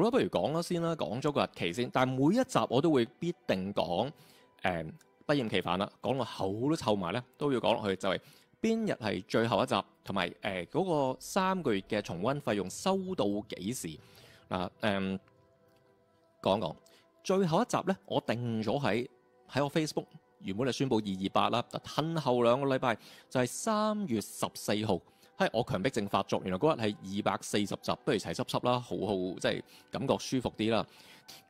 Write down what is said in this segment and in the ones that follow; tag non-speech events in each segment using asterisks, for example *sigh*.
好啦，不如講咗先啦，講咗個日期先。但系每一集我都會必定講，誒不厌其烦啦，講到好都臭埋咧，都要講落去。就係邊日係最後一集，同埋誒嗰個三個月嘅重溫費用收到幾時嗱？誒講講最後一集咧，我定咗喺喺我 Facebook 原本就宣佈二二八啦，吞後兩個禮拜就係三月十四號。係我強迫症發作，原來嗰日係二百四十集，不如齊濕濕啦，好好即係感覺舒服啲啦。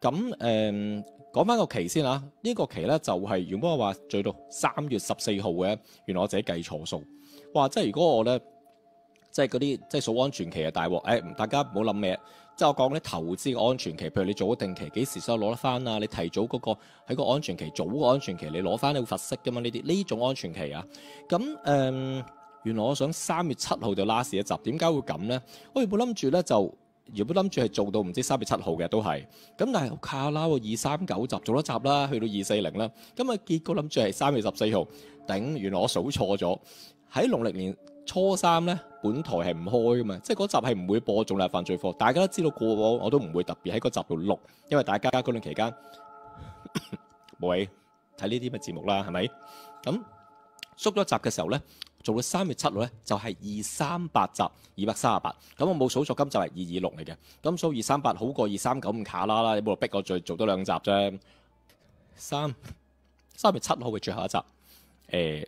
咁誒講翻個期先啦，呢個期咧就係原本我話最到三月十四號嘅，原來我自己計錯數。哇！即係如果我咧即係嗰啲即係數安全期啊，大鑊誒！大家唔好諗咩，即係我講啲投資嘅安全期，譬如你做咗定期幾時收攞得翻啊？你提早嗰個喺個安全期早個安全期你攞翻你會罰息噶嘛？呢啲呢種安全期啊，咁誒。原來我想三月七號就拉 t 一集，點解會咁咧？我原本諗住咧就，原本諗住係做到唔知三月七號嘅都係，咁但係靠拉喎二三九集，做一集啦，去到二四零啦，咁啊結果諗住係三月十四號頂，原來我數錯咗。喺農曆年初三咧，本台係唔開嘅嘛，即係嗰集係唔會播《重案犯罪課》，大家都知道過往我都唔會特別喺個集度錄，因為大家嗰段期間 *coughs* 冇位睇呢啲乜節目啦，係咪？咁縮咗集嘅時候咧。做到三月七號咧，就係二三八集二百三十八，咁我冇數數金就係二二六嚟嘅，金數二三八好過二三九五卡啦啦，你冇逼我再做多兩集啫。三三月七號嘅最後一集，誒，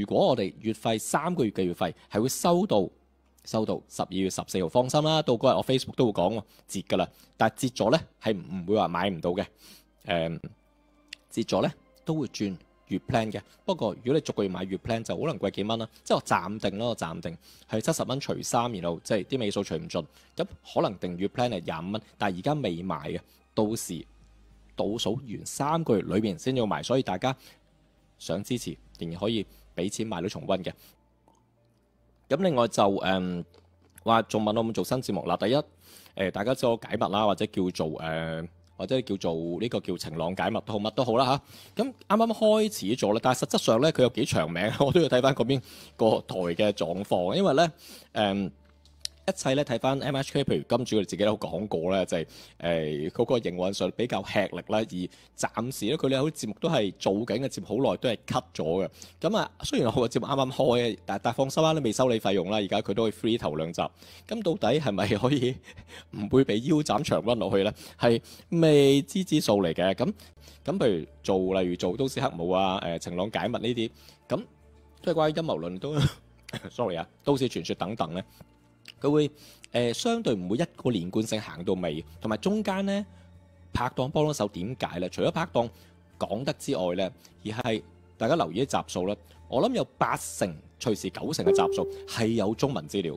如果我哋月費三個月嘅月費係會收到收到十二月十四號，放心啦，到嗰日我 Facebook 都會講喎，折㗎啦，但係折咗咧係唔會話買唔到嘅，誒，折咗咧都會轉。月 plan 嘅，不過如果你逐個月買月 plan 就可能貴幾蚊啦，即係我暫定咯，我暫定係七十蚊除三，然後即係啲尾數除唔盡，咁可能定月 plan 係廿五蚊，但係而家未買嘅，到時倒數完三個月裏面先要買，所以大家想支持仍然可以俾錢買到重温嘅。咁另外就誒話仲問我冇做新節目啦，第一誒大家知我解密啦，或者叫做誒。或者叫做呢個叫晴朗解密都好，乜都好啦吓，咁啱啱開始咗啦，但係實質上咧，佢有幾長名，*laughs* 我都要睇翻嗰邊個台嘅狀況，因為咧誒。一切咧睇翻 MHK，譬如金主佢自己都講過咧，就係誒嗰個營運上比較吃力啦，而暫時咧佢哋好似節目都係做緊嘅節目，好耐都係 cut 咗嘅。咁啊，雖然我個節目啱啱開，但但放心啦，都未收你費用啦。而家佢都可以 free 頭兩集。咁到底係咪可以 *laughs* 唔會被腰斬長軍落去咧？係未知之數嚟嘅。咁咁譬如做，例如做都市黑幕啊、誒晴朗解密呢啲，咁都係關於陰謀論都。*coughs* sorry 啊，都市傳說等等咧。佢會誒相對唔會一個連貫性行到尾，同埋中間呢，拍檔幫到手點解呢？除咗拍檔講得之外呢，而係大家留意啲集數啦。我諗有八成、隨時九成嘅集數係有中文資料。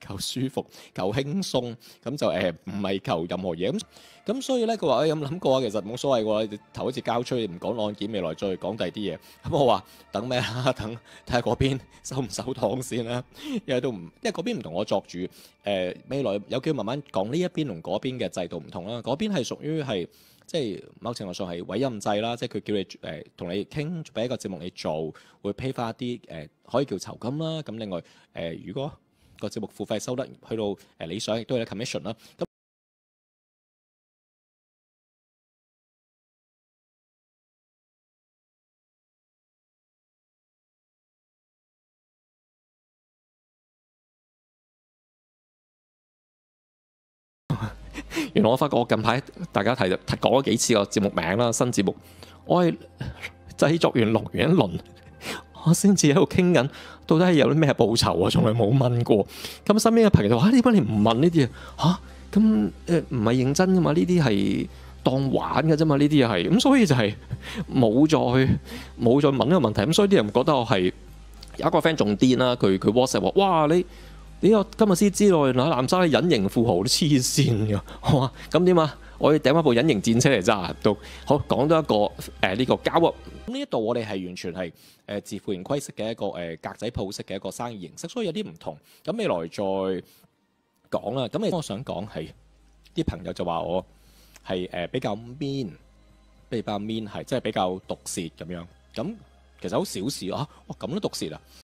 求 *laughs* 舒服，求輕鬆咁就誒，唔係求任何嘢咁咁，所以咧佢話：，誒有諗過啊，其實冇所謂喎。頭一次交出去唔講案件，未來再講第二啲嘢。*laughs* 咁我話等咩啊？*laughs* 等睇下嗰邊收唔收湯先啦。因為都唔因為嗰邊唔同我作主誒，未來有會慢慢講呢一邊同嗰邊嘅制度唔同啦。嗰邊係屬於係即係某程度上係委任制啦，即係佢叫你誒同你傾，俾一個節目你做，會批發一啲誒可以叫酬金啦。咁另外誒，如果個節目付費收得去到誒理想，亦都有 commission 啦。咁 *laughs* 原來我發覺我近排大家提提講咗幾次個節目名啦，新節目我製作完《樂完一輪。我先至喺度倾紧，到底系有啲咩报酬啊？从来冇问过。咁身边嘅朋友话：，你解你唔问呢啲啊？吓，咁诶唔系认真噶嘛？呢啲系当玩嘅啫嘛？呢啲又系咁，所以就系冇再 *laughs* 冇再问呢个问题。咁所以啲人觉得我系有一个 friend 仲癫啦，佢佢 WhatsApp 话：，哇，你你我今日先知來南沙啲隐形富豪都黐线嘅，好啊！咁点啊？我要掟一部隐形战车嚟揸。都好讲到一个诶呢个交呢一度我哋系完全系誒自負盈虧式嘅一個誒格仔鋪式嘅一個生意形式，所以有啲唔同。咁未來再講啦。咁我想講係啲朋友就話我係誒比較 mean，比較 mean，係即係比較毒舌咁樣。咁其實好小事啊，哇咁都毒舌啊！